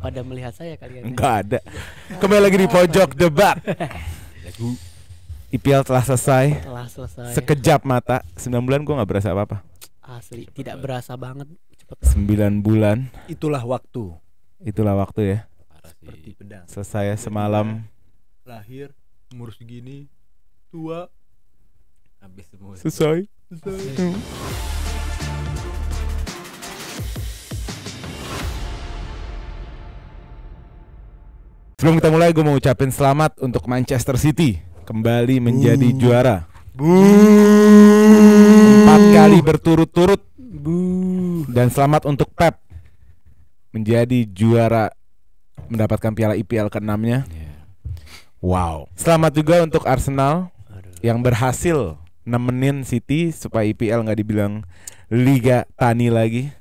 pada melihat saya kalian. Ya. Enggak ada. Kembali lagi di oh, pojok debat. IPL telah selesai. Telah selesai. Sekejap mata. 9 bulan gue nggak berasa apa-apa. Asli, Cepet tidak banget. berasa banget. Cepet 9 bulan. Itulah waktu. Itulah waktu ya. Seperti pedang. Selesai semalam. Lahir, umur segini, tua. Habis semua. Selesai. Selesai. selesai. Sebelum kita mulai, gue mau ucapin selamat untuk Manchester City kembali menjadi Buh. juara. Empat kali berturut-turut. Dan selamat untuk Pep menjadi juara mendapatkan piala IPL keenamnya. Yeah. Wow. Selamat juga untuk Arsenal Aduh. yang berhasil nemenin City supaya IPL nggak dibilang Liga Tani lagi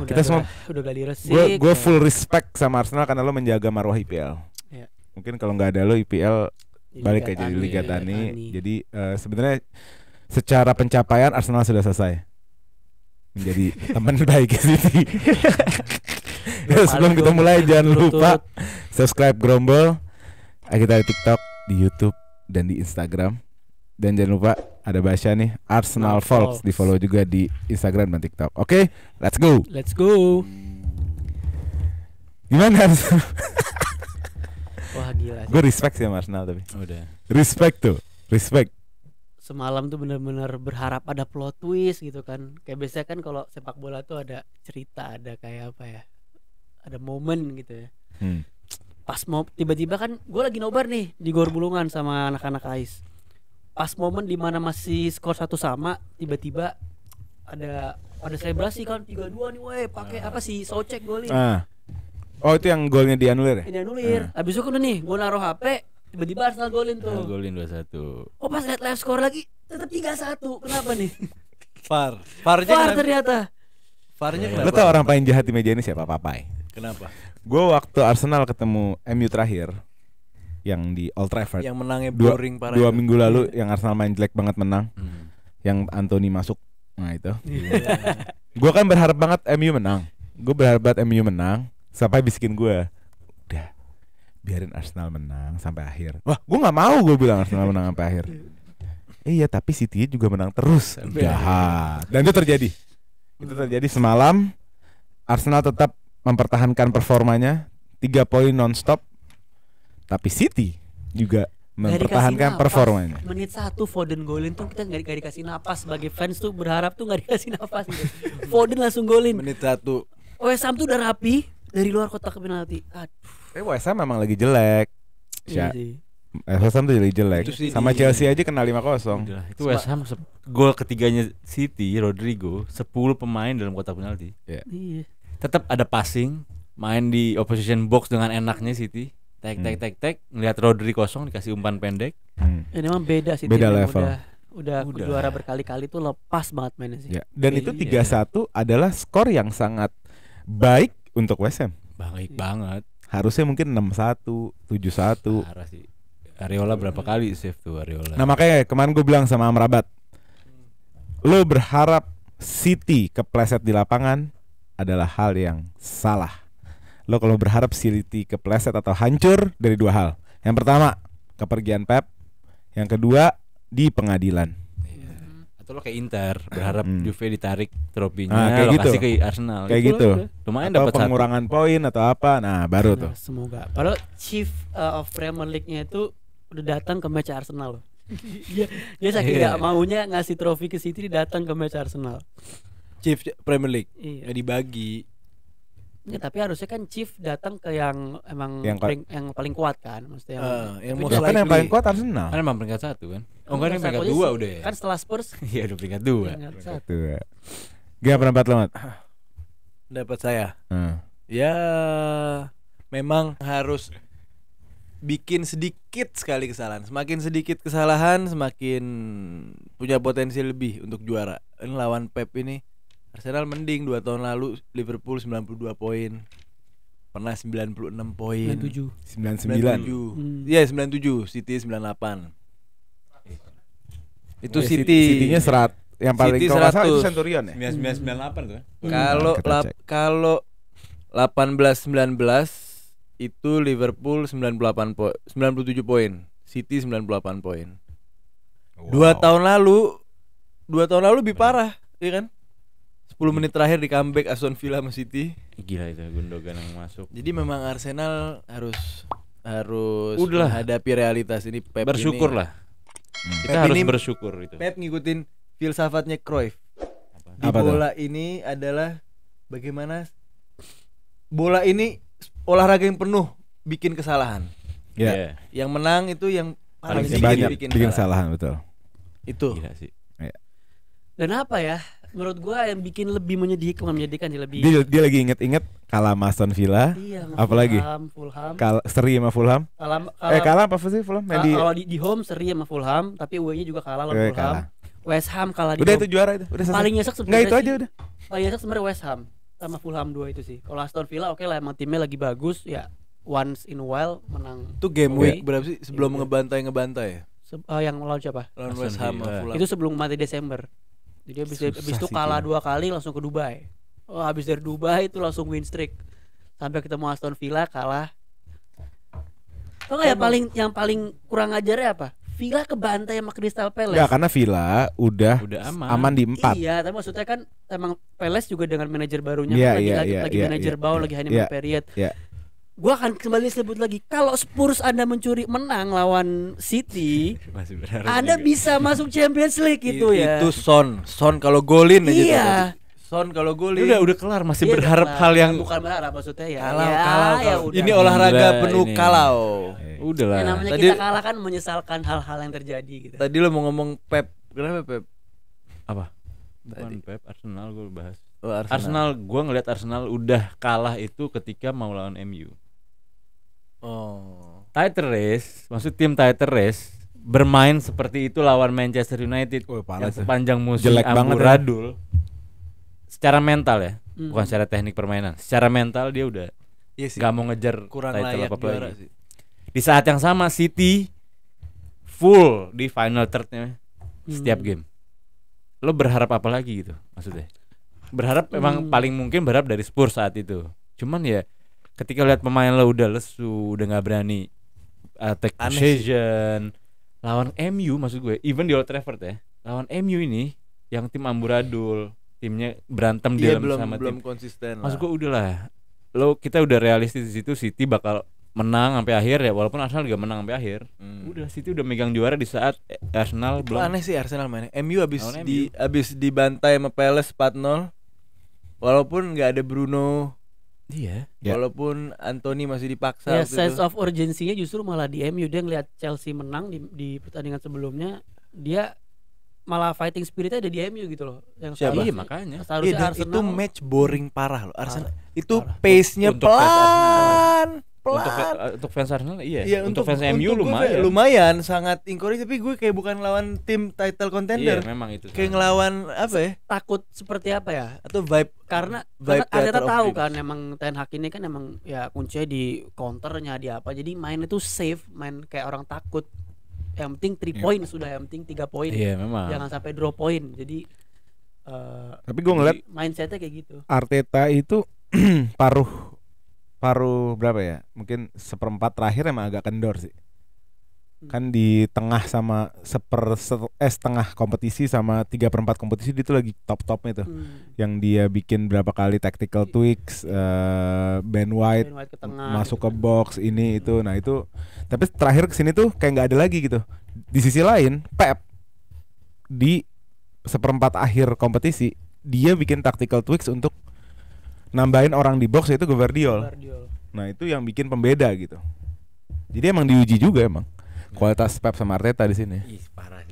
udah kita semua udah resik gue full respect sama Arsenal karena lo menjaga marwah IPL ya. mungkin kalau nggak ada lo IPL balik aja di Liga Tani jadi uh, sebenarnya secara pencapaian Arsenal sudah selesai menjadi teman baik City ya, sebelum kita mulai jangan lupa subscribe Grumble kita di TikTok di YouTube dan di Instagram dan jangan lupa ada bahasa nih Arsenal Folks di follow juga di Instagram dan TikTok. Oke, okay, let's go. Let's go. Gimana? Wah gila. Gue respect sih Arsenal tapi. Oh, udah. Respect tuh, respect. Semalam tuh bener-bener berharap ada plot twist gitu kan. Kayak biasanya kan kalau sepak bola tuh ada cerita, ada kayak apa ya, ada momen gitu ya. Hmm. Pas mau tiba-tiba kan gue lagi nobar nih di Gor Bulungan sama anak-anak Ais pas momen dimana masih skor satu sama tiba-tiba ada ada selebrasi kan tiga dua nih weh pakai ah. apa sih socek golin ah. oh itu yang golnya dianulir ya dianulir ah. abis itu kan nih gue naruh hp tiba-tiba Arsenal golin tuh golin dua satu oh pas lihat live score lagi tetap tiga satu kenapa nih far farnya far ternyata farnya kenapa lo tau orang paling jahat di meja ini siapa papai kenapa gue waktu Arsenal ketemu MU terakhir yang di Old Trafford. Yang menangnya boring dua, Dua minggu lalu iya. yang Arsenal main jelek banget menang. Hmm. Yang Anthony masuk. Nah itu. Yeah. gue kan berharap banget MU menang. Gue berharap banget MU menang sampai bisikin gue. Udah biarin Arsenal menang sampai akhir. Wah, gue nggak mau gue bilang Arsenal menang sampai akhir. Iya, tapi City juga menang terus. Jahat. Dan itu terjadi. Itu terjadi semalam. Arsenal tetap mempertahankan performanya, tiga poin nonstop tapi City juga mempertahankan performanya. Menit satu Foden golin tuh kita nggak dikasih napas sebagai fans tuh berharap tuh nggak dikasih napas. Gitu. Foden langsung golin. Menit satu. WSM tuh udah rapi dari luar kotak penalti. Aduh. Eh WSM memang lagi jelek. Iya sih. Eh, West Ham tuh jadi jelek. Sama Chelsea aja kena 5-0. Itu West Ham gol ketiganya City Rodrigo 10 pemain dalam kotak penalti. Yeah. Iya. Tetap ada passing, main di opposition box dengan enaknya City Hmm. tek tek tek tek ngelihat Rodri kosong dikasih umpan pendek hmm. ini memang beda sih beda level udah udah, udah. juara berkali-kali tuh lepas banget mainnya sih. Ya. Dan itu iya. tiga iya. satu adalah skor yang sangat baik untuk West Ham. Baik iya. banget. Harusnya mungkin enam satu tujuh satu Ariola berapa kali save tuh Ariola? Nah makanya kemarin gue bilang sama Amrabat, lo berharap City kepleset di lapangan adalah hal yang salah. Lo kalau berharap City kepleset atau hancur dari dua hal. Yang pertama, kepergian Pep. Yang kedua, di pengadilan. Iya. Atau lo kayak Inter berharap hmm. Juve ditarik trofinya nah, kayak gitu. kasih ke Arsenal. Kayak gitu. gitu. Loh, lumayan dapat pengurangan poin atau apa. Nah, baru nah, tuh. Semoga. Padahal Chief uh, of Premier League-nya itu udah datang ke match Arsenal loh. dia dia saking iya. yeah. gak maunya ngasih trofi ke City datang ke match Arsenal. Chief Premier League. Iya. dibagi. Ya, tapi harusnya kan chief datang ke yang emang yang, paling, yang paling kuat kan, maksudnya. Uh, yang, eh, most ya, kan yang paling kuat Arsenal. Kan emang peringkat satu kan. Oh, enggak, kan peringkat, peringkat dua udah ya. Kan setelah Spurs. Iya, udah peringkat dua. Peringkat satu. Gak pernah lo, Dapat saya. Hmm. Ya, memang harus bikin sedikit sekali kesalahan. Semakin sedikit kesalahan, semakin punya potensi lebih untuk juara. Ini lawan Pep ini Arsenal mending dua tahun lalu Liverpool 92 poin pernah 96 poin 97 99 hmm. iya hmm. 97 City 98 itu ya, City City-nya serat yang paling City 100 itu Centurion ya 9998 tuh hmm, kalau kalau 18 19 itu Liverpool 98 po 97 poin City 98 poin wow. dua tahun lalu dua tahun lalu lebih parah iya kan 10 menit terakhir di comeback Aston Villa sama City. Gila itu Gundogan yang masuk. Jadi memang Arsenal harus harus Udahlah. menghadapi realitas ini Pep bersyukur ini, lah. Hmm. Kita Pep harus ini, bersyukur itu. Pep ngikutin filsafatnya Cruyff. Di Apa bola itu? ini adalah bagaimana bola ini olahraga yang penuh bikin kesalahan. Yeah. Yeah. Yang menang itu yang paling, paling banyak bikin, kesalahan. betul. Itu. Gila sih. Iya. Dan apa ya? menurut gua yang bikin lebih menyedihkan menyedihkan sih lebih dia, dia lagi inget-inget kalah Aston Villa iya, apalagi Fulham, Fulham. Kal seri sama Fulham kalam, eh, kalam, eh kalah apa sih Fulham kalau di... di, di home seri sama Fulham tapi away-nya juga kalah lawan iya, Fulham kalah. West Ham kalah di udah home. itu juara itu udah paling nyesek sebenarnya itu aja udah paling nyesek sebenarnya West Ham sama Fulham dua itu sih kalau Aston Villa oke okay lah emang timnya lagi bagus ya once in a while menang itu game week week berapa sih sebelum ngebantai ngebantai ya? Se uh, yang lawan siapa? Lawan West Ham. Itu sebelum mati Desember. Jadi abis, Susah habis itu kalah dua kali langsung ke Dubai. Oh, abis dari Dubai itu langsung win streak. Sampai ketemu Aston Villa kalah. Oh, yang paling yang paling kurang ajarnya apa? Villa ke bantai sama Crystal Palace. Ya karena Villa udah, udah aman. aman di empat. Iya, tapi maksudnya kan emang Palace juga dengan manajer barunya yeah, kan yeah, lagi yeah, lagi yeah, iya, manajer yeah, bawah yeah, lagi hanya yeah, period. Yeah gue akan kembali sebut lagi kalau Spurs anda mencuri menang lawan City anda juga. bisa masuk Champions League gitu itu ya itu Son Son kalau golin iya. aja iya Son kalau golin udah udah kelar masih iya, berharap kelar. hal yang bukan berharap maksudnya ya kalau ya, kalau, Ya ini olahraga udah, penuh ini. kalau iya. udah lah ya, namanya tadi, kita kalah kan menyesalkan hal-hal yang terjadi gitu tadi lo mau ngomong Pep kenapa Pep apa bukan Pep Arsenal gue bahas Oh, Arsenal, Arsenal gue ngeliat Arsenal udah kalah itu ketika mau lawan MU. Oh. Title race, maksud tim title race bermain seperti itu lawan Manchester United oh, yang sepanjang musim Jelek banget radul. Ya. Secara mental ya, hmm. bukan secara teknik permainan. Secara mental dia udah iya gak mau ngejar Kurang title apa apa lagi. Di saat yang sama City full di final thirdnya hmm. setiap game. Lo berharap apa lagi gitu maksudnya? Berharap memang hmm. paling mungkin berharap dari Spurs saat itu. Cuman ya ketika lihat pemain lo udah lesu udah nggak berani attack uh, Aneh precision lawan MU maksud gue even di Old Trafford ya lawan MU ini yang tim amburadul timnya berantem dia iya, belum, sama belum tim konsisten maksud gue udahlah lo kita udah realistis di situ City bakal menang sampai akhir ya walaupun Arsenal juga menang sampai akhir hmm. udah City udah megang juara di saat eh, Arsenal itu belum aneh sih Arsenal mainnya MU abis di MU. abis dibantai sama Palace 4-0 walaupun nggak ada Bruno Iya. Yeah. Walaupun Anthony masih dipaksa. Yeah, sense itu. of urgensinya justru malah di MU dia ngeliat Chelsea menang di, di pertandingan sebelumnya dia malah fighting spiritnya ada di MU gitu loh. Yang Siapa? Iya makanya. Iya, itu match boring parah loh. Arsenal itu pace-nya pelan. Arsenal pelan. Untuk, untuk fans Arsenal iya. Ya, untuk, untuk fans untuk MU lumayan. Lumayan sangat encourage tapi gue kayak bukan lawan tim title contender. Iya, memang itu. Kayak ngelawan apa ya? Takut seperti apa ya? Atau vibe karena vibe karena Arteta tahu kan emang Ten Hag ini kan emang ya kuncinya di counternya di apa. Jadi main itu safe, main kayak orang takut. Yang penting 3 point yeah. sudah, yang penting 3 poin. Iya, yeah, memang. Jangan sampai draw point. Jadi uh, tapi gue ngeliat mindsetnya kayak gitu. Arteta itu paruh paruh berapa ya mungkin seperempat terakhir emang agak kendor sih hmm. kan di tengah sama seper eh setengah kompetisi sama tiga perempat kompetisi dia itu lagi top topnya tuh hmm. yang dia bikin berapa kali tactical tweaks uh, Ben White, ben White ke masuk gitu ke kan. box kan. ini hmm. itu nah itu tapi terakhir kesini tuh kayak nggak ada lagi gitu di sisi lain Pep di seperempat akhir kompetisi dia bikin tactical tweaks untuk nambahin orang di box itu Guardiol. Nah, itu yang bikin pembeda gitu. Jadi emang diuji juga emang kualitas Pep sama Arteta di sini.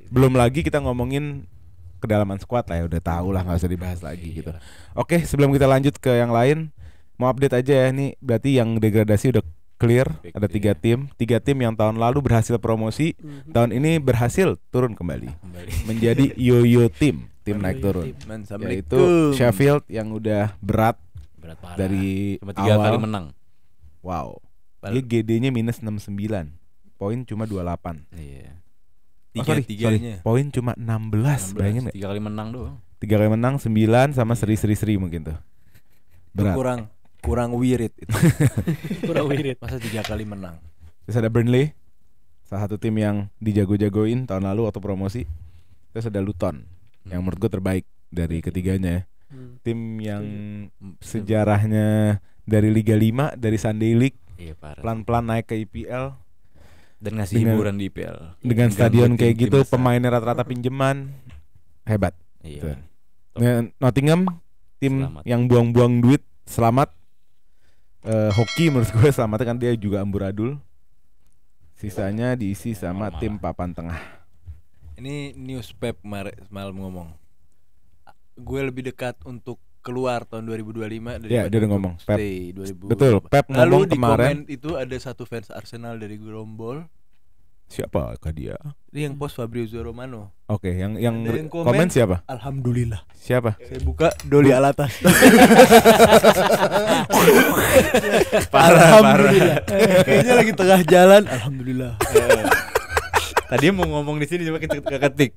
Belum lagi kita ngomongin kedalaman squad lah ya udah tau lah nggak usah dibahas iya. lagi gitu. Oke, sebelum kita lanjut ke yang lain, mau update aja ya nih berarti yang degradasi udah clear ada ya. tiga tim tiga tim yang tahun lalu berhasil promosi mhm. tahun ini berhasil turun kembali, nah, menjadi yo yo tim tim naik turun yaitu Sheffield yang udah berat berat parah. Dari cuma tiga awal, kali menang. Wow. Dia GD-nya minus 69. Poin cuma 28. Iya. Oh, tiga, oh, sorry, sorry. Poin cuma enam belas, Bayangin Tiga kali menang doang. Tiga kali menang sembilan sama iya. seri-seri-seri mungkin tuh. Berat. Kurang kurang wirid kurang wirid. Masa tiga kali menang. Terus ada Burnley. Salah satu tim yang dijago-jagoin tahun lalu waktu promosi. Terus ada Luton yang hmm. menurut gue terbaik dari ketiganya. Ya. Hmm. tim yang Setuju. Iya. sejarahnya dari Liga 5 dari Sunday League iya, pelan-pelan naik ke IPL dan ngasih dengan, hiburan di IPL dengan ya, stadion kayak gitu pemainnya rata-rata pinjaman hebat iya. Nah, Nottingham tim selamat. yang buang-buang duit selamat uh, hoki menurut gue selamat kan dia juga amburadul sisanya diisi sama iya, tim papan tengah ini news Pep ngomong gue lebih dekat untuk keluar tahun 2025 dari ya, dia udah ngomong Pep. 2000. Betul, Pep Lalu ngomong di kemarin. komen itu ada satu fans Arsenal dari Grombol. Siapa kah dia? Ini yang post Fabrizio Romano. Oke, okay, yang yang, yang komen, komen siapa? Alhamdulillah. Siapa? Saya buka Doli Alatas. parah, Parah. Kayaknya lagi tengah jalan. Alhamdulillah. Tadi mau ngomong di sini cuma kita ketik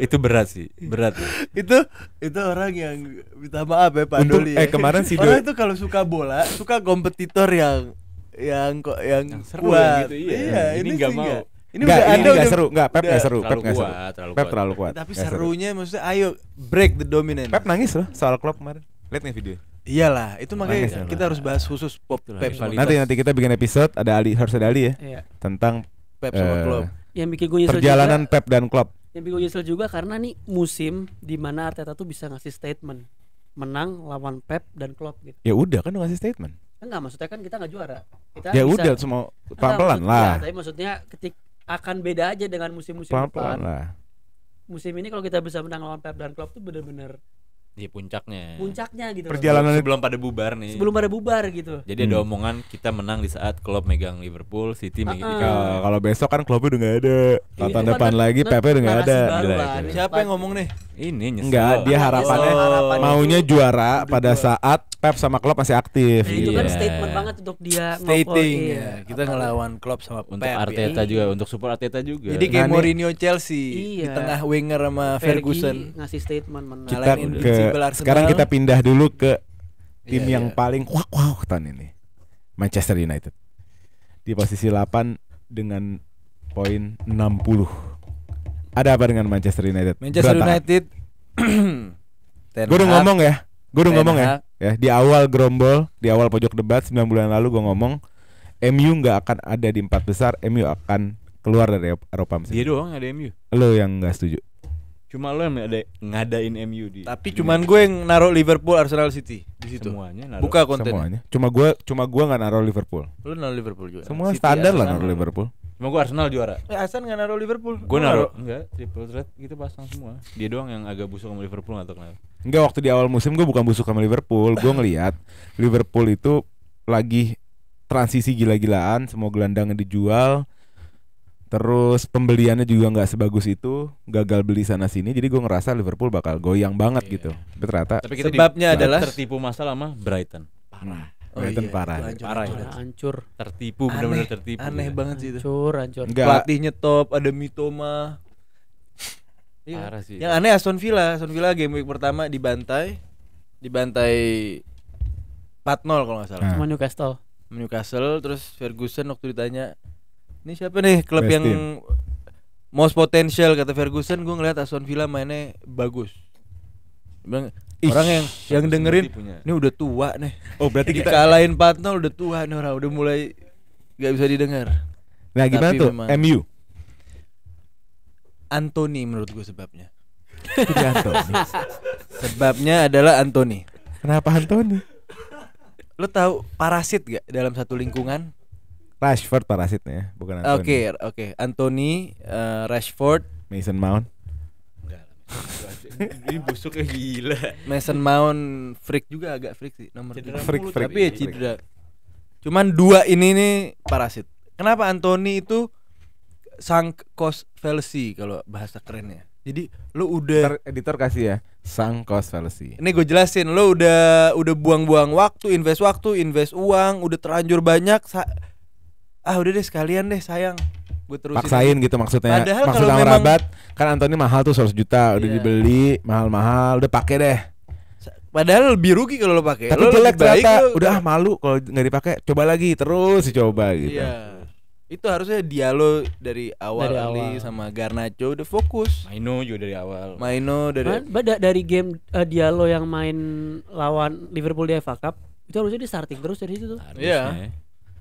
itu berat sih berat itu itu orang yang minta maaf ya Pak Doli ya. eh kemarin sih orang itu kalau suka bola suka kompetitor yang yang kok yang, seru ya kuat gitu, iya. iya ini, nggak mau Ini nggak, ini ada seru, nggak Pep nggak seru, Pep nggak seru, terlalu Pep terlalu kuat. Tapi serunya maksudnya ayo break the dominant Pep nangis loh soal klub kemarin. Lihat nih video. Iyalah, itu makanya ya, kita harus bahas khusus pop Pep. Nanti nanti kita bikin episode ada Ali harus ada Ali ya. Iya. Tentang Pep sama eh, klub. Yang bikin gue nyesel perjalanan Pep dan klub yang bikin gue juga karena nih musim di mana Arteta tuh bisa ngasih statement menang lawan Pep dan Klopp gitu. Ya udah kan ngasih statement. Enggak, maksudnya kan kita nggak juara. Kita ya bisa, udah semua pelan-pelan ya, lah. tapi maksudnya ketik akan beda aja dengan musim-musim pelan-pelan lah. Musim ini kalau kita bisa menang lawan Pep dan Klopp tuh bener-bener di puncaknya. Puncaknya gitu. Perjalanan sebelum pada bubar nih. Sebelum pada bubar gitu. Jadi hmm. ada omongan kita menang di saat klub megang Liverpool, City megang. Uh -uh. Kalau, kalau besok kan klubnya udah nggak ada. Kalau iya. depan lagi Pepe udah nggak ada. Siapa yang ngomong nih? Ini nggak dia harapannya oh. maunya juara pada saat Pep sama klub masih aktif. Nah, itu kan iya. statement banget untuk dia Stating. Ya. Kita ngelawan klub sama Pep. Untuk ya. Arteta juga, untuk support Arteta juga. Jadi kayak Mourinho Chelsea di iya. tengah Wenger sama Ferguson ngasih statement menang. Kita ke Iya, sekarang kita pindah dulu ke iya, tim yeah, yang yeah. paling wow wow tahun ini. Manchester United. Di posisi 8 dengan poin 60. Ada apa dengan Manchester United? Manchester Berat United Gue udah ngomong ya. Gue udah ngomong ya. Ya, di awal gerombol, di awal pojok debat 9 bulan lalu gue ngomong MU nggak akan ada di empat besar, MU akan keluar dari Eropa mesin. Dia doang ada MU. Lo yang nggak setuju. Cuma lo yang ada ngadain MU di. Tapi di cuman gue yang naruh Liverpool, Arsenal, City di situ. Semuanya naruh. Buka konten. Semuanya. Cuma gue cuma gue nggak naruh Liverpool. Lo naruh Liverpool juga. Semua City, standar Arsenal. lah naruh Liverpool. Cuma gue Arsenal juara. Eh Arsenal nggak naruh Liverpool. Gue naruh. Enggak, triple threat gitu pasang semua. Dia doang yang agak busuk sama Liverpool nggak tahu kenapa. Enggak waktu di awal musim gue bukan busuk sama Liverpool. Gue ngelihat Liverpool itu lagi transisi gila-gilaan, semua gelandangnya dijual, Terus pembeliannya juga nggak sebagus itu, gagal beli sana sini. Jadi gue ngerasa Liverpool bakal goyang banget yeah. gitu. Tapi ternyata Tapi kita sebabnya di, adalah tertipu masalah sama Brighton. Parah. Oh Brighton iya, parah. Hancur, parah ya. Hancur. Tertipu benar-benar tertipu. Aneh ya. banget sih itu. Hancur, hancur. Pelatihnya top, ada Mitoma. Iya. Parah sih. Yang aneh Aston Villa, Aston Villa game week pertama dibantai dibantai 4-0 kalau nggak salah. Nah. Cuma Newcastle. Newcastle terus Ferguson waktu ditanya ini siapa nih klub Best yang team. most potential kata Ferguson gue ngeliat Aston Villa mainnya bagus. Bilang, Ish, orang yang yang dengerin ini udah tua nih. Oh berarti kita kalahin partner udah tua nih orang udah mulai nggak bisa didengar. Nah gimana tuh MU? Anthony menurut gue sebabnya. sebabnya adalah Anthony. Kenapa Anthony? Lo tahu parasit gak dalam satu lingkungan Rashford parasitnya, bukan Anthony. Oke, okay, oke. Okay. Anthony, uh, Rashford, Mason Mount. Ini busuknya gila. Mason Mount freak juga agak freak sih nomor cedera freak, freak, tapi ya cedera. Cuman dua ini nih parasit. Kenapa Anthony itu sang cost fallacy kalau bahasa kerennya. Jadi lu udah editor, editor kasih ya sang cost fallacy. Ini gue jelasin, lu udah udah buang-buang waktu, invest waktu, invest uang, udah terlanjur banyak ah udah deh sekalian deh sayang gue terusin paksain gitu maksudnya Padahal maksud kalau memang... rabat kan Anthony mahal tuh 100 juta udah yeah. dibeli mahal-mahal udah pakai deh Padahal lebih rugi kalau lo pakai. Tapi lo jelek ternyata lo... udah ah malu kalau nggak dipakai. Coba lagi terus dicoba gitu. Iya. Itu harusnya dialog dari awal dari Ali awal. sama Garnacho udah fokus. Maino juga dari awal. Maino dari Bada, dari game uh, eh, dialog yang main lawan Liverpool di FA Cup itu harusnya di starting terus dari situ tuh. Iya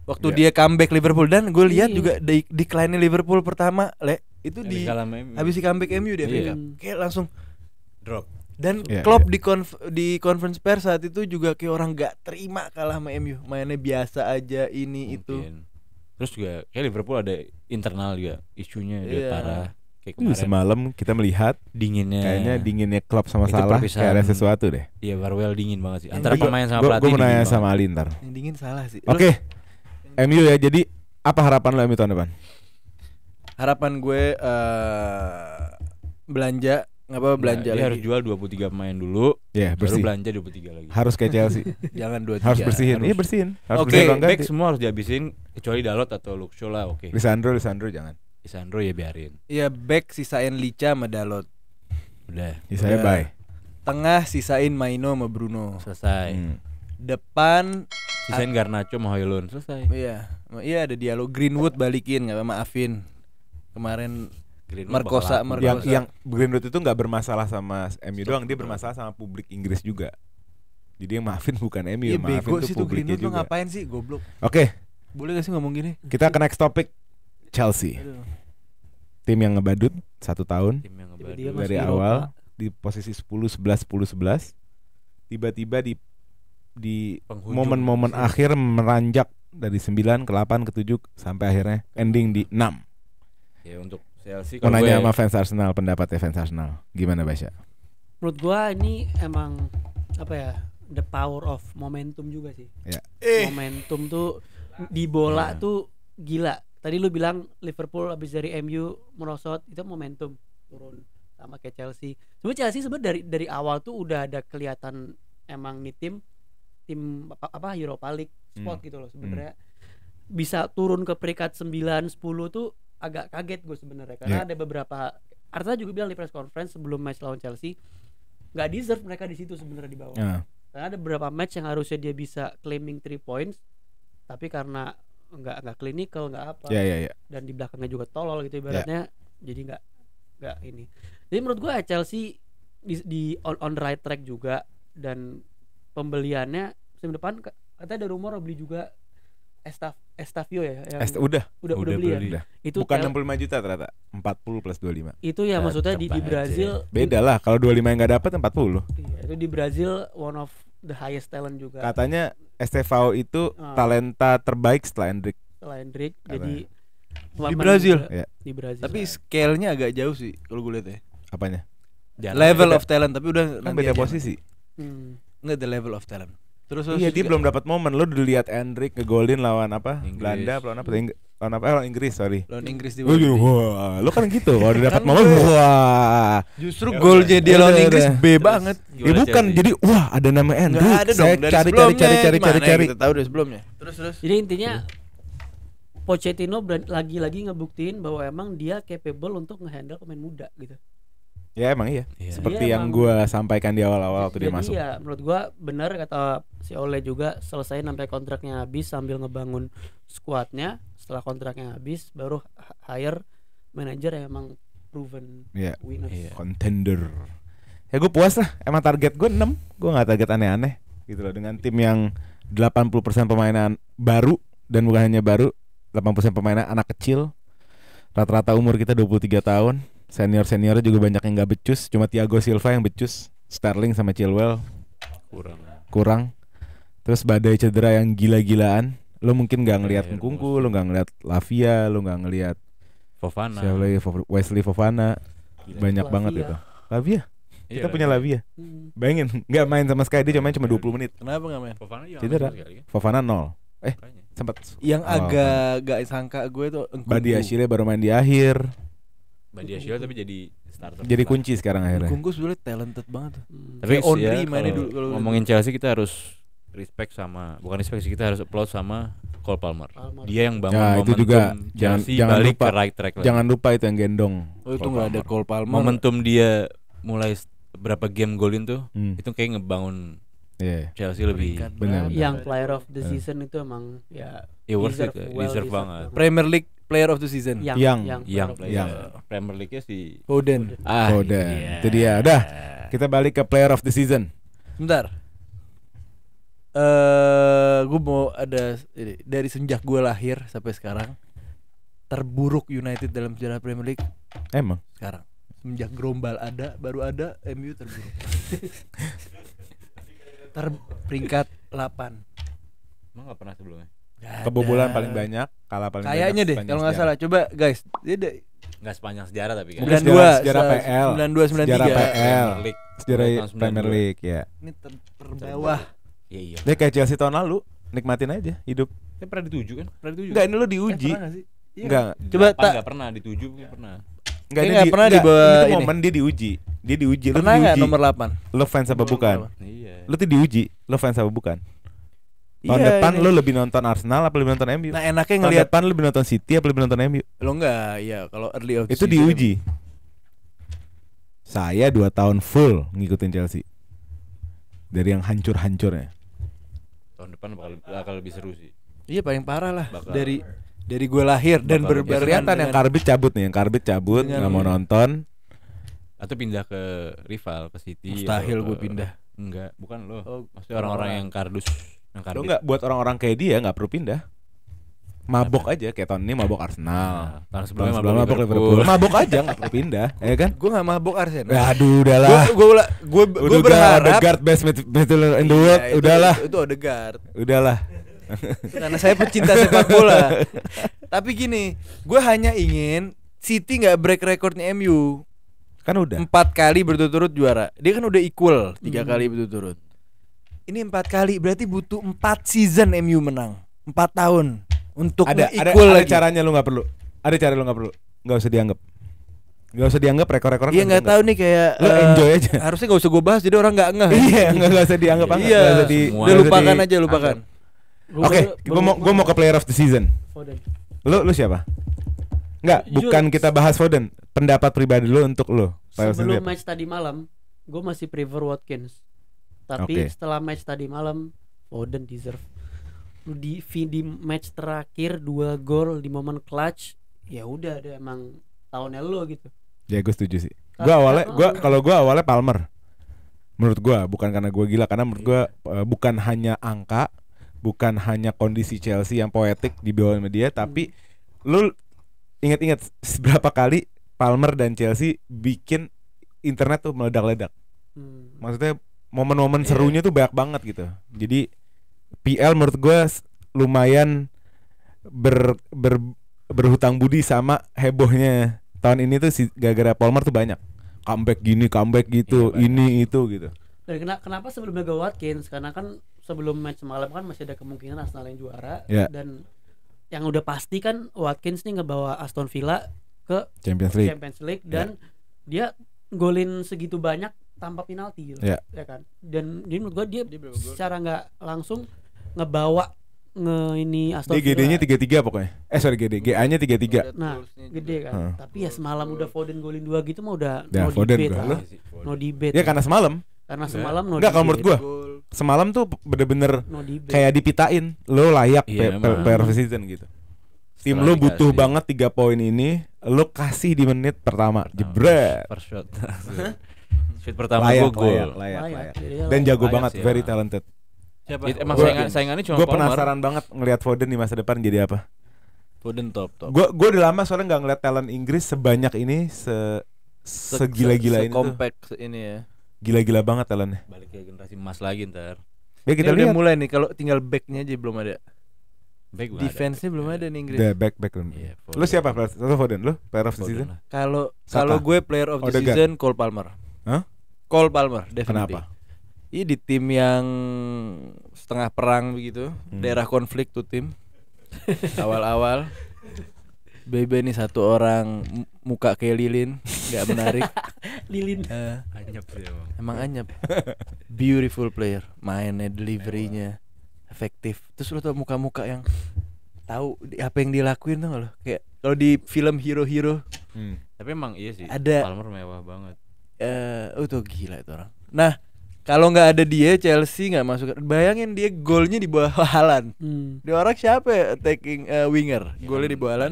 waktu yeah. dia comeback Liverpool dan gue iya. lihat yeah. juga di decline Liverpool pertama le itu di habis di comeback MU dia yeah. Iya. kayak langsung drop dan yeah, iya. Klopp yeah. di konf di conference pers saat itu juga kayak orang gak terima kalah sama MU mainnya biasa aja ini Mungkin. itu terus juga kayak Liverpool ada internal juga isunya yeah. dia parah kayak kemarin semalam kita melihat dinginnya kayaknya dinginnya klub sama salah kayak ada sesuatu deh iya Barwell dingin banget sih antara pemain sama pelatih gue mau nanya sama Ali ntar yang dingin salah sih oke okay. MU ya. Jadi apa harapan lo MU tahun depan? Harapan gue uh, belanja nggak apa belanja nah, lagi. harus jual 23 pemain dulu. Ya, yeah, bersih. Baru belanja 23 lagi. Harus kayak Chelsea. Jangan 23. Harus bersihin. Iya, bersihin. Harus Oke, okay, bersihin back semua harus dihabisin kecuali Dalot atau Luxo lah, oke. Okay. Lisandro, Lisandro jangan. Lisandro ya biarin. Iya, back sisain Lica sama Dalot. Udah. Sisanya bye. Tengah sisain Maino sama Bruno. Selesai. Hmm depan sisain Garnacho sama Hoylun selesai iya iya ada dialog Greenwood balikin nggak maafin kemarin Greenwood Merkosa, Merkosa. Yang, yang Greenwood itu nggak bermasalah sama MU doang dia bermasalah sama publik Inggris juga jadi yang maafin bukan MU ya, maafin bego sih tuh publiknya Greenwood juga. ngapain sih goblok oke okay. boleh gak sih ngomong gini kita ke next topic Chelsea tim yang ngebadut satu tahun tim yang ngebadut. dari awal di posisi 10 11 10 11 tiba-tiba di di momen-momen iya. akhir meranjak dari 9 ke 8 ke 7 sampai akhirnya ending di 6. Ya untuk Chelsea kalau nanya sama fans Arsenal pendapatnya fans Arsenal gimana Basya? Menurut gua ini emang apa ya the power of momentum juga sih. Ya. Eh. Momentum tuh di bola ya. tuh gila. Tadi lu bilang Liverpool abis dari MU merosot itu momentum turun sama kayak Chelsea. Sebenarnya Chelsea sebenarnya dari dari awal tuh udah ada kelihatan emang nih tim tim apa Europa League spot hmm. gitu loh hmm. sebenarnya hmm. bisa turun ke peringkat 9 10 tuh agak kaget gue sebenarnya karena yeah. ada beberapa Arta juga bilang di press conference sebelum match lawan Chelsea nggak deserve mereka di situ sebenarnya di bawah yeah. karena ada beberapa match yang harusnya dia bisa claiming three points tapi karena nggak nggak klinikal nggak apa yeah, yeah, yeah. dan di belakangnya juga tolol gitu ibaratnya yeah. jadi nggak nggak ini jadi menurut gue Chelsea di, di on on right track juga dan pembeliannya musim depan katanya ada rumor beli juga Estaf Estafio ya. Yang Est udah, udah udah beli, beli. Ya? Udah. Itu bukan enam puluh juta ternyata. 40 plus 25 Itu ya nah, maksudnya di, di Brazil ya. beda lah kalau 25 lima yang nggak dapat 40 puluh iya, itu di Brazil one of the highest talent juga. Katanya Estevao itu uh, talenta terbaik setelah Hendrik. Setelah Hendrik jadi di Brazil. ya. Di Brazil. Tapi scale-nya agak jauh sih kalau gue lihat ya. Apanya? Jalan. Level of talent tapi udah kan beda posisi. Hmm nggak the level of talent terus iya dia belum dapat momen lo udah lihat Hendrik ngegolin lawan apa Inggris. Belanda lawan apa Inggris lawan apa eh, lawan Inggris sorry lawan Inggris di wah lo kan gitu kalau udah kan dapat momen wah justru ya, gol jadi ya lawan Inggris ya B banget ya bukan jadi wah ada nama Hendrik saya cari cari cari cari cari cari kita tahu dari sebelumnya terus terus jadi intinya Pochettino lagi-lagi ngebuktiin bahwa emang dia capable untuk ngehandle pemain muda gitu. Ya emang iya. Yeah. Seperti yeah, yang gue sampaikan di awal-awal waktu dia masuk. Iya, menurut gue benar kata si Ole juga selesai sampai kontraknya habis sambil ngebangun squadnya. Setelah kontraknya habis, baru hire manajer yang emang proven yeah. winner, yeah. contender. Ya gue puas lah. Emang target gue 6 Gue nggak target aneh-aneh gitu loh dengan tim yang 80% pemainan baru dan bukan hanya baru, 80% pemainan anak kecil. Rata-rata umur kita 23 tahun senior seniornya juga banyak yang nggak becus cuma Thiago Silva yang becus Sterling sama Chilwell kurang kurang terus badai cedera yang gila-gilaan lo mungkin nggak ngelihat ya, lo nggak ngelihat Lavia lo nggak ngelihat Fofana Wesley, Wesley Fofana Gila, banyak Lavia. banget itu Lavia kita iya, punya Lavia hmm. bayangin nggak main sama sekali dia cuma main cuma 20 iya. menit kenapa nggak main Fofana juga cedera ya. Fofana nol eh sempat yang oh, agak gak sangka gue tuh Badi Achille baru main di akhir Badia Shield tapi jadi starter. Jadi kunci kunci sekarang akhirnya. Kungkus dulu talented banget. Hmm. Tapi Ondri ya, mainnya dulu kalau ngomongin Chelsea kita harus respect sama bukan respect sih kita harus applaud sama Cole Palmer. Palmer. Dia yang bangun nah, momentum itu juga jangan, Chelsea jangan balik lupa, ke right track. Lagi. lupa itu yang gendong. Oh itu nggak ada Cole Palmer. Momentum dia mulai berapa game golin tuh hmm. itu kayak ngebangun yeah. Chelsea lebih benar, benar. yang player of the season uh. itu emang ya yeah, deserve, it, ya. well, deserve, deserve banget. banget. Premier League Player of the Season. Yang yang, yang, yang, yang. Eh, Premier League-nya si Foden. Ah, Foden. Yeah. Iya. Itu dia. Udah. Kita balik ke Player of the Season. Bentar. Eh, uh, gue mau ada dari sejak gue lahir sampai sekarang terburuk United dalam sejarah Premier League. Emang. Sekarang semenjak Grombal ada baru ada MU terburuk. terperingkat peringkat 8. Emang gak pernah sebelumnya? Gak kebobolan paling banyak, kalah paling Kayaknya banyak. Kayaknya deh kalau nggak salah. Coba guys, dia de... nggak sepanjang sejarah tapi kan. 92 sejarah, sejarah PL. 92 93. Sejarah PL. Sejarah Premier League ya. Ini ter terbawah. Iya iya. Dia kayak Chelsea tahun lalu, nikmatin aja hidup. Dia pernah dituju kan? Pernah dituju. Enggak, ini lo diuji. Eh, enggak. Ya. Coba tak enggak pernah dituju enggak pernah. Enggak ini enggak pernah di itu momen dia diuji. Dia diuji, lu diuji. Pernah nomor 8? Lo fans apa bukan? Iya. Lu tuh diuji, lo fans apa bukan? Tahun iya, depan ini. lo lebih nonton Arsenal apa lebih nonton MU? Nah, enaknya Tahun ngelihat depan lo lebih nonton City apa lebih nonton MU? Lo enggak, ya kalau early of Itu diuji. Saya 2 tahun full ngikutin Chelsea. Dari yang hancur-hancurnya. Tahun depan bakal bakal lebih seru sih. Iya paling parah lah bakal. dari dari gue lahir dan berbarengan. ya, yang Karbit cabut nih, yang Karbit cabut nggak mau nonton atau pindah ke rival ke City. Mustahil gue pindah. Enggak, bukan lo. Oh, Maksudnya orang-orang yang kardus Angkarbit. Nah, Lo nggak buat orang-orang kayak dia nggak perlu pindah. Mabok aja kayak tahun ini mabok Arsenal. Nah, tahun sebelumnya mabok, mabok Liverpool. Liverpool. Mabok aja nggak perlu pindah, ya kan? Gue nggak mabok Arsenal. Ya, aduh udahlah. Gue gue gue berharap the guard best midfielder in the iya, world. iya, itu, udahlah. Itu, itu guard, Udahlah. Karena saya pecinta sepak bola. Tapi gini, gue hanya ingin City nggak break recordnya MU. Kan udah. Empat kali berturut-turut juara. Dia kan udah equal tiga hmm. kali berturut-turut. Ini empat kali berarti butuh empat season MU menang empat tahun untuk ada ada, ada lagi. caranya lu nggak perlu ada cara lu nggak perlu nggak usah dianggap nggak usah dianggap rekor-rekor Iya nggak tahu nih kayak Lo uh, eh, enjoy aja Harusnya nggak usah gue bahas Jadi orang nggak ngeh Iya nggak usah dianggap Iya gak usah di, Udah lupakan di, aja lupakan Oke okay, Gue mau, gua mau ke player of the season Foden Lo, lo siapa? Nggak bukan kita bahas Foden Pendapat pribadi lo untuk lo Sebelum match tadi malam Gue masih prefer Watkins tapi okay. setelah match tadi malam, Foden deserve. Di, di match terakhir dua gol di momen clutch, ya udah ada emang tahunnya lo gitu. Ya gue setuju sih. gua awalnya, kan gua kalau gue awalnya Palmer. Menurut gue bukan karena gue gila, karena menurut gue uh, bukan hanya angka, bukan hanya kondisi Chelsea yang poetik di bawah media, tapi hmm. lu inget ingat berapa kali Palmer dan Chelsea bikin internet tuh meledak-ledak. Hmm. Maksudnya momen-momen yeah. serunya tuh banyak banget gitu jadi PL menurut gue lumayan ber, ber berhutang budi sama hebohnya tahun ini tuh si gara-gara Palmer tuh banyak comeback gini comeback gitu yeah, ini itu gitu dan kenapa, kenapa sebelumnya gue Watkins karena kan sebelum match malam kan masih ada kemungkinan Arsenal yang juara yeah. dan yang udah pasti kan Watkins nih ngebawa Aston Villa ke Champions League, Champions League dan yeah. dia golin segitu banyak tanpa penalti gitu yeah. ya kan dan jadi menurut gua dia, dia secara nggak langsung ngebawa nge ini Aston Villa. GD-nya tiga tiga pokoknya. Eh sorry GD, GA-nya tiga tiga. Nah, gede kan. Hmm. Tapi ya semalam udah Foden golin dua gitu mah udah ya, no Foden debate lah. No debate. Ya karena semalam. Karena iya. semalam no Enggak kalau menurut gua semalam tuh bener-bener no kayak dipitain lo layak yeah, iya, per season gitu. Tim lo butuh banget tiga poin ini, lo kasih di menit pertama. Ah, Jebret. Shoot pertama layak, gue gol. layak, layak, layak. layak. Dan jago layak banget, sih, very ya. talented. Siapa? Ya, emang saingan, saingannya cuma Gue penasaran banget ngelihat Foden di masa depan jadi apa. Foden top top. Gue gue udah lama soalnya nggak ngeliat talent Inggris sebanyak ini se segila-gila ini. Kompak ini ya. Gila-gila banget talentnya. Balik ke generasi emas lagi ntar. Ya kita ini lihat. udah mulai nih kalau tinggal backnya aja belum ada. Back Defense-nya belum iya. ada nih Inggris. The back back belum. Yeah, iya, lu siapa? Atau Foden lu? Player of the season? Kalau kalau gue player of the season Cole Palmer. Cole Palmer, definitely. Kenapa? Ini iya, di tim yang setengah perang begitu, hmm. daerah konflik tuh tim. Awal-awal Bebe ini satu orang muka kayak lilin, nggak menarik. lilin. Uh, anyep ya, Emang anyep. Beautiful player, mainnya, deliverynya, efektif. Terus lu tau muka-muka yang tahu apa yang dilakuin tuh lo? kayak kalau di film hero-hero. Hmm. Tapi emang iya sih. Ada. Palmer mewah banget eh uh, itu gila itu orang. Nah, kalau nggak ada dia Chelsea nggak masuk. Bayangin dia golnya di bawah Halan. Hmm. Dia orang siapa ya? taking uh, winger, ya, golnya di bawah Halan.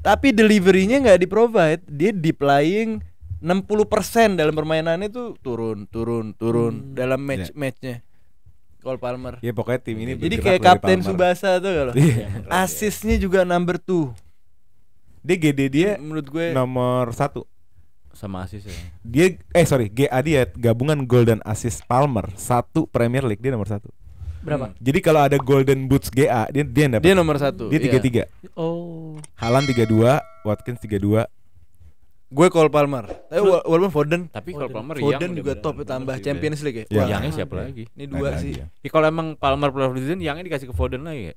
Tapi deliverynya nggak di provide. Dia deploying 60% dalam permainannya tuh turun, turun, turun hmm. dalam match yeah. matchnya. Cole Palmer. Iya pokoknya tim ini Jadi kayak Kapten Subasa tuh kalau. Asisnya iya. iya, juga number two. Dia GD dia menurut gue nomor satu sama asis ya. Dia eh sorry, GA dia ya, gabungan Golden dan Palmer satu Premier League dia nomor satu. Berapa? Hmm. Jadi kalau ada Golden Boots GA dia dia dapat. Dia nomor satu. Dia tiga tiga. Oh. Halan tiga dua, Watkins tiga dua. Gue call Palmer. tapi walaupun Foden. Tapi Cole Palmer Foden juga top tambah Champions League ya. yangnya siapa lagi? Ini dua sih. Ya, kalau emang Palmer player of Yangnya dikasih ke Foden lagi ya?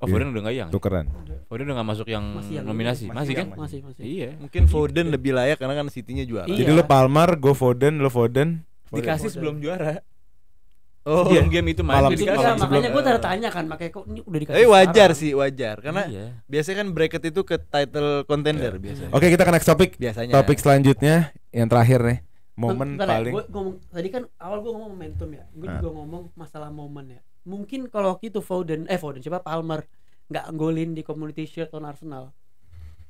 Oh yeah. Iya. udah gak yang Tukeran Foden udah gak masuk yang, masih yang nominasi Masih, masih kan? Masih, masih Iya Mungkin Foden iya. lebih layak karena kan City-nya juara iya. Jadi lo Palmer, gue Foden, lo Foden, Foden. Dikasih Foden. sebelum juara Oh, iya. game itu main malam, itu malam makanya gue tanda tanya kan makanya kok ini udah dikasih. Eh wajar sekarang. sih, wajar karena iya. biasanya kan bracket itu ke title contender iya. biasanya. Oke, okay, kita ke next topic. Biasanya. Topik selanjutnya yang terakhir nih. Momen ya, paling. Ya, gua gua, tadi kan awal gue ngomong momentum ya. Gue ah. juga ngomong masalah momen ya mungkin kalau waktu itu Foden eh Foden siapa Palmer nggak golin di Community Shield lawan Arsenal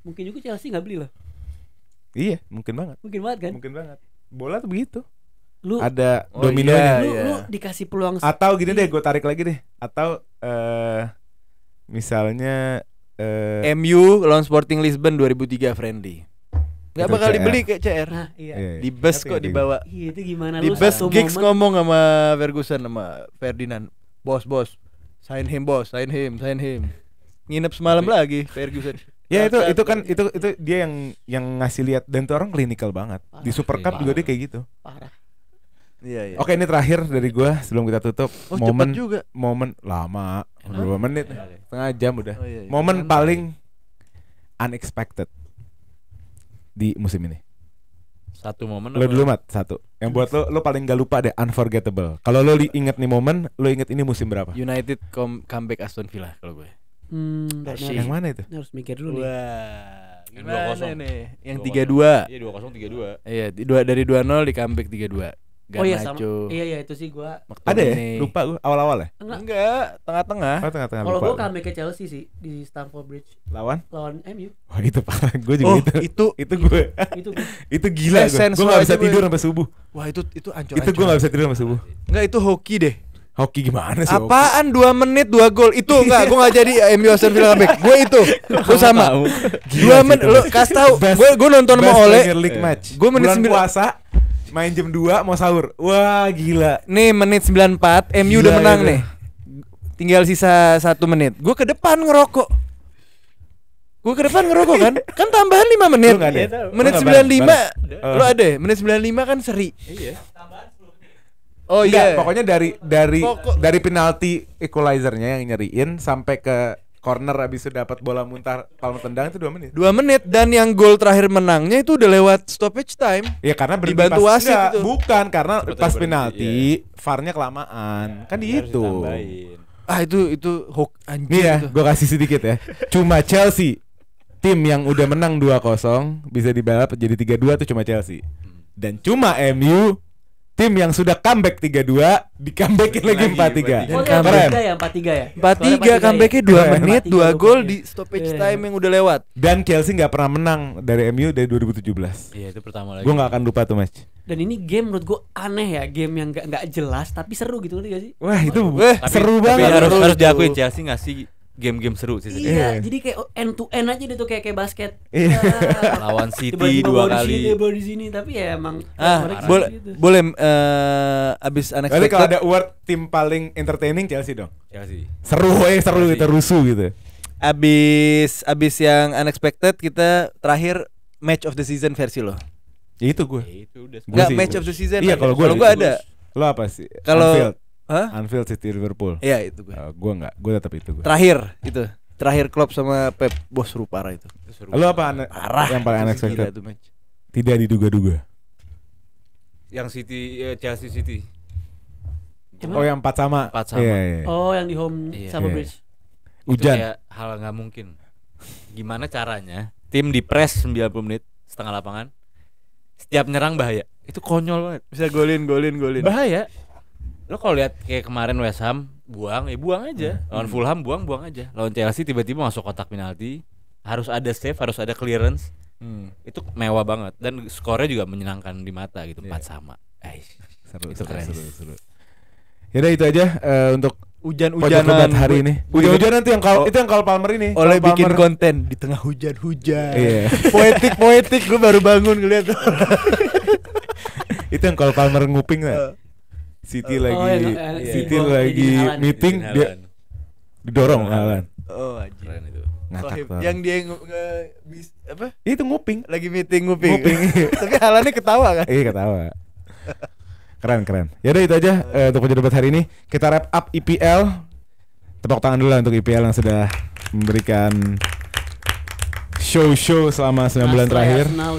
mungkin juga Chelsea nggak beli lah iya mungkin banget mungkin banget kan mungkin banget bola tuh begitu lu ada oh iya, dominonya iya, lu, iya. lu dikasih peluang atau gini iya. deh gue tarik lagi deh atau uh, misalnya uh, eh, MU lawan Sporting Lisbon 2003 friendly Gak bakal CR. dibeli kayak CR nah, iya. iya. Di bus kok dibawa Iya itu gimana Di lu bus Giggs ngomong sama Ferguson sama Ferdinand bos bos sign him bos sign him sign him nginep semalam lagi Ferguson ya itu itu kan itu itu dia yang yang ngasih lihat dan tuh orang klinikal banget parah, di Super iya, Cup juga dia kayak gitu parah Iya, iya. Oke ini terakhir dari gue sebelum kita tutup oh, momen juga. momen lama dua menit ya, ya. setengah jam udah oh, iya, iya. momen iya, iya. paling unexpected di musim ini satu momen. Lo dulu mat satu. Yang buat lo lo paling gak lupa deh unforgettable. Kalau lo inget nih momen, lo inget ini musim berapa? United come comeback Aston Villa kalau gue. Hmm, yang mana itu? Harus mikir dulu nih. gimana nih? Yang tiga dua. Iya dua kosong tiga dua. Iya dua dari dua nol di comeback tiga dua. Ganacho. Oh iya sama. Iya iya itu sih gua. McTominay. Ada ya? Lupa gua awal-awal ya? Enggak. tengah-tengah. Oh, tengah-tengah. Kalau gua kami ke Chelsea sih di Stamford Bridge. Lawan? Lawan MU. Wah, oh, itu parah. Gua juga oh, itu. Itu itu gua. Itu itu gila gua. Gua enggak bisa tidur sampai subuh. Wah, itu itu ancur. Itu gua enggak bisa tidur sampai subuh. Enggak, itu hoki deh. Hoki gimana sih? Apaan hoki? 2 menit 2 gol. Itu enggak gua enggak jadi MU Aston Villa comeback. Gua itu. Gua sama. 2 menit lu kasih tahu. Gua gua nonton sama Ole. Gua menit 9 puasa Main jam 2 mau sahur. Wah, gila. Nih menit 94, MU udah menang nih. Tinggal sisa satu menit. Gue ke depan ngerokok. Gue ke depan ngerokok kan? Kan tambahan 5 menit. Lu ada. Ya? Menit 95. Uh. lo ada. Ya? Menit 95 kan seri. Iya. Oh iya. Pokoknya dari dari dari penalti equalizernya yang nyeriin sampai ke corner abis itu dapat bola muntah palm tendang itu dua menit. Dua menit dan yang gol terakhir menangnya itu udah lewat stoppage time. Ya karena Dibantu pas wasit itu. bukan karena pas penalti iya. farnya iya. kelamaan. Ya, kan iya, itu. Ah itu itu hook anjing Nih ya, gue kasih sedikit ya. Cuma Chelsea tim yang udah menang dua kosong bisa dibalap jadi tiga dua tuh cuma Chelsea. Hmm. Dan cuma MU tim yang sudah comeback 3-2 ya, ya? ya? di comeback lagi 4-3. Dan comeback ya 4-3 ya. 4-3 comebacknya 2 ya. menit, 2 gol di stoppage yeah. Iya. time yang udah lewat. Dan Chelsea nggak pernah menang dari MU dari 2017. Iya, yeah, itu pertama lagi. Gua nggak akan lupa tuh match. Dan ini game menurut gua aneh ya, game yang nggak nggak jelas tapi seru gitu kan sih? Wah, itu Wah, seru tapi, banget. Tapi harus harus diakui Chelsea ngasih game-game seru sih. Iya, yeah. jadi kayak end to end aja deh tuh kayak kayak basket. Iya. Lawan City tiba -tiba dua kali. Di sini, di sini tapi ya emang ah, boleh gitu. boleh uh, abis anak Jadi kalau ada award tim paling entertaining Chelsea dong. Chelsea. Seru eh seru Chelsea. gitu gitu. Abis abis yang unexpected kita terakhir match of the season versi lo. Ya itu gue. Ya itu udah. Gak match of the season. Iya kalau gue. Kalau gue ada. Lo apa sih? Kalau Huh? Anfield City Liverpool. Iya itu gue. Uh, eh, gue nggak, gue tetap itu gue. Terakhir itu. Terakhir klub sama Pep bos seru parah itu. lalu Lu apa ane- parah. yang paling aneh unexpected? Tidak diduga-duga. Yang City eh, Chelsea City. Cuma? Oh yang empat sama. Empat sama. Yeah, yeah. Iya. Oh yang di home yeah. sama yeah. bridge. Hujan. Itu kayak hal nggak mungkin. Gimana caranya? Tim di press 90 menit setengah lapangan. Setiap nyerang bahaya. Itu konyol banget. Bisa golin, golin, golin. Bahaya lo kalau lihat kayak kemarin West Ham buang ya buang aja iya. lawan hmm. Fulham buang buang aja lawan Chelsea tiba-tiba masuk kotak penalti harus ada save harus ada clearance hmm. itu mewah banget dan skornya juga menyenangkan di mata gitu iya. empat yeah. sama Eish, seru, itu seru, keren seru, seru. ya itu aja uh, untuk hujan-hujanan hari ini. Hujan-hujanan itu yang kalau oh. itu yang kalau Palmer ini. Oleh Palmer. bikin konten di tengah hujan-hujan. Yeah. poetik poetik gue baru bangun ngeliat. itu yang kalau Palmer nguping lah. Siti oh, lagi oh, City iya, iya. lagi iya, iya. meeting dia didorong Halan. Oh, anjir. Ngatak itu. Yang dia nge, bis, apa? Itu nguping. Lagi meeting nguping. nguping. Tapi Halannya ketawa kan? Iya, ketawa. Keren, keren. Ya udah itu aja eh, untuk punya debat hari ini. Kita wrap up IPL. E Tepuk tangan dulu untuk IPL e yang sudah memberikan show-show selama 9 bulan terakhir. Now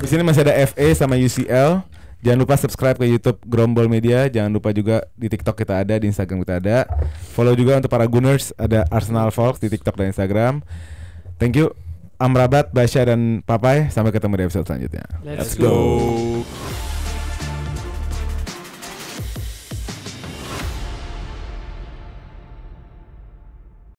Abis ini masih ada FA sama UCL. Jangan lupa subscribe ke YouTube Grombol Media. Jangan lupa juga di TikTok kita ada, di Instagram kita ada. Follow juga untuk para Gunners ada Arsenal Fox di TikTok dan Instagram. Thank you Amrabat, Basya dan Papai. Sampai ketemu di episode selanjutnya. Let's, Let's go.